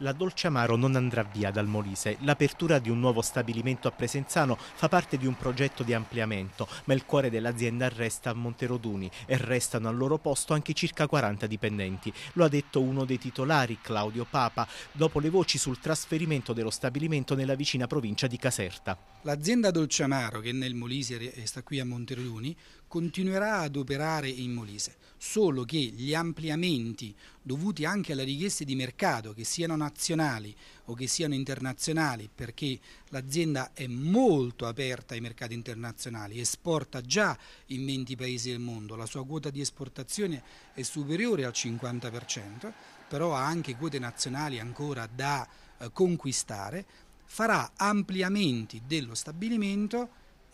La Dolciamaro non andrà via dal Molise. L'apertura di un nuovo stabilimento a Presenzano fa parte di un progetto di ampliamento, ma il cuore dell'azienda resta a Monteroduni e restano al loro posto anche circa 40 dipendenti. Lo ha detto uno dei titolari, Claudio Papa, dopo le voci sul trasferimento dello stabilimento nella vicina provincia di Caserta. L'azienda Dolciamaro, che nel Molise eh, sta qui a Monteroduni, continuerà ad operare in Molise, solo che gli ampliamenti dovuti anche alle richieste di mercato, che siano nazionali o che siano internazionali, perché l'azienda è molto aperta ai mercati internazionali, esporta già in 20 paesi del mondo, la sua quota di esportazione è superiore al 50%, però ha anche quote nazionali ancora da eh, conquistare, farà ampliamenti dello stabilimento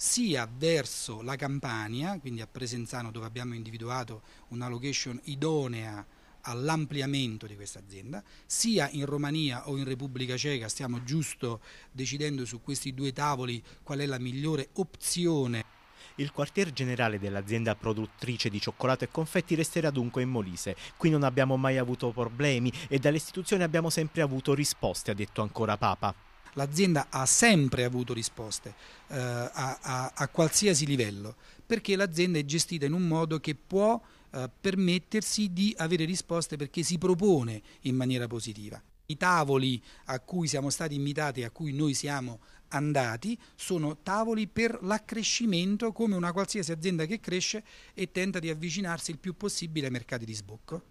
sia verso la Campania, quindi a Presenzano dove abbiamo individuato una location idonea all'ampliamento di questa azienda, sia in Romania o in Repubblica Ceca, stiamo giusto decidendo su questi due tavoli qual è la migliore opzione. Il quartier generale dell'azienda produttrice di cioccolato e confetti resterà dunque in Molise. Qui non abbiamo mai avuto problemi e dalle istituzioni abbiamo sempre avuto risposte, ha detto ancora Papa l'azienda ha sempre avuto risposte eh, a, a, a, qualsiasi livello, perché l'azienda è gestita in un modo che può eh, permettersi di avere risposte perché si propone in maniera positiva. I tavoli a cui siamo stati invitati e a cui noi siamo andati sono tavoli per l'accrescimento come una qualsiasi azienda che cresce e tenta di avvicinarsi il più possibile ai mercati di sbocco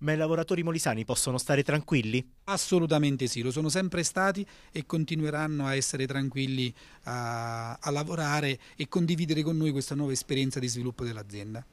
ma i lavoratori molisani possono stare tranquilli? Assolutamente sì, lo sono sempre stati e continueranno a essere tranquilli a, a lavorare e condividere con noi questa nuova esperienza di sviluppo dell'azienda.